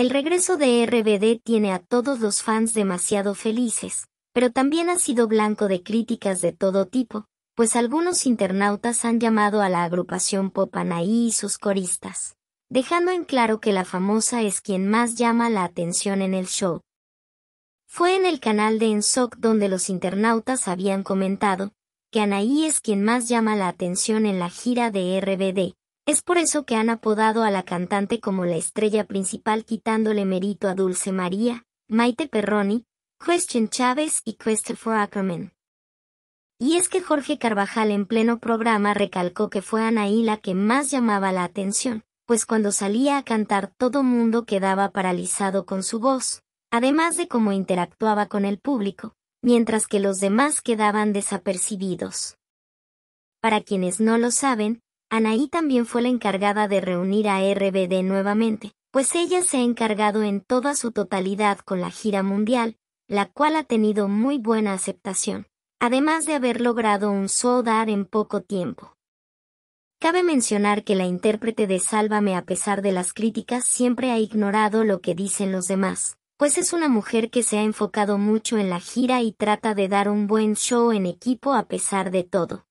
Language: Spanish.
El regreso de RBD tiene a todos los fans demasiado felices, pero también ha sido blanco de críticas de todo tipo, pues algunos internautas han llamado a la agrupación Anaí y sus coristas, dejando en claro que la famosa es quien más llama la atención en el show. Fue en el canal de Ensoc donde los internautas habían comentado que Anaí es quien más llama la atención en la gira de RBD, es por eso que han apodado a la cantante como la estrella principal quitándole mérito a Dulce María, Maite Perroni, Christian Chávez y Christopher Ackerman. Y es que Jorge Carvajal en pleno programa recalcó que fue Anaí la que más llamaba la atención, pues cuando salía a cantar todo mundo quedaba paralizado con su voz, además de cómo interactuaba con el público, mientras que los demás quedaban desapercibidos. Para quienes no lo saben, Anaí también fue la encargada de reunir a RBD nuevamente, pues ella se ha encargado en toda su totalidad con la gira mundial, la cual ha tenido muy buena aceptación, además de haber logrado un soldar en poco tiempo. Cabe mencionar que la intérprete de Sálvame a pesar de las críticas siempre ha ignorado lo que dicen los demás, pues es una mujer que se ha enfocado mucho en la gira y trata de dar un buen show en equipo a pesar de todo.